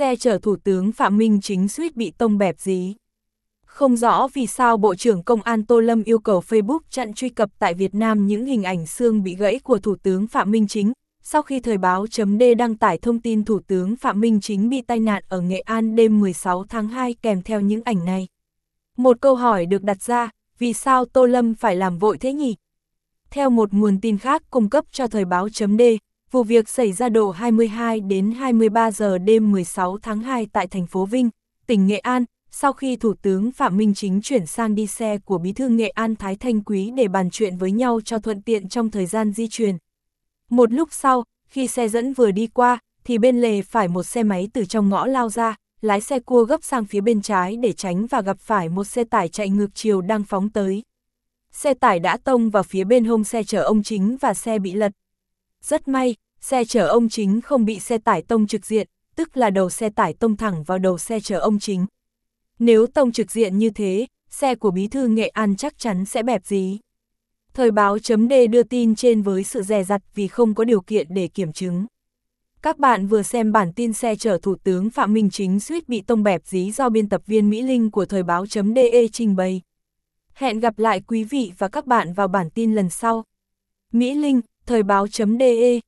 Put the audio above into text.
xe chở Thủ tướng Phạm Minh Chính suýt bị tông bẹp dí. Không rõ vì sao Bộ trưởng Công an Tô Lâm yêu cầu Facebook chặn truy cập tại Việt Nam những hình ảnh xương bị gãy của Thủ tướng Phạm Minh Chính, sau khi thời báo chấm D đăng tải thông tin Thủ tướng Phạm Minh Chính bị tai nạn ở Nghệ An đêm 16 tháng 2 kèm theo những ảnh này. Một câu hỏi được đặt ra, vì sao Tô Lâm phải làm vội thế nhỉ? Theo một nguồn tin khác cung cấp cho thời báo chấm D, Vụ việc xảy ra độ 22 đến 23 giờ đêm 16 tháng 2 tại thành phố Vinh, tỉnh Nghệ An, sau khi Thủ tướng Phạm Minh Chính chuyển sang đi xe của Bí thư Nghệ An Thái Thanh Quý để bàn chuyện với nhau cho thuận tiện trong thời gian di chuyển. Một lúc sau, khi xe dẫn vừa đi qua, thì bên lề phải một xe máy từ trong ngõ lao ra, lái xe cua gấp sang phía bên trái để tránh và gặp phải một xe tải chạy ngược chiều đang phóng tới. Xe tải đã tông vào phía bên hông xe chở ông chính và xe bị lật, rất may, xe chở ông chính không bị xe tải tông trực diện, tức là đầu xe tải tông thẳng vào đầu xe chở ông chính. Nếu tông trực diện như thế, xe của bí thư Nghệ An chắc chắn sẽ bẹp dí Thời báo.d đưa tin trên với sự dè dặt vì không có điều kiện để kiểm chứng. Các bạn vừa xem bản tin xe chở Thủ tướng Phạm Minh Chính suýt bị tông bẹp dí do biên tập viên Mỹ Linh của Thời báo.de trình bày. Hẹn gặp lại quý vị và các bạn vào bản tin lần sau. Mỹ Linh, Thời báo.de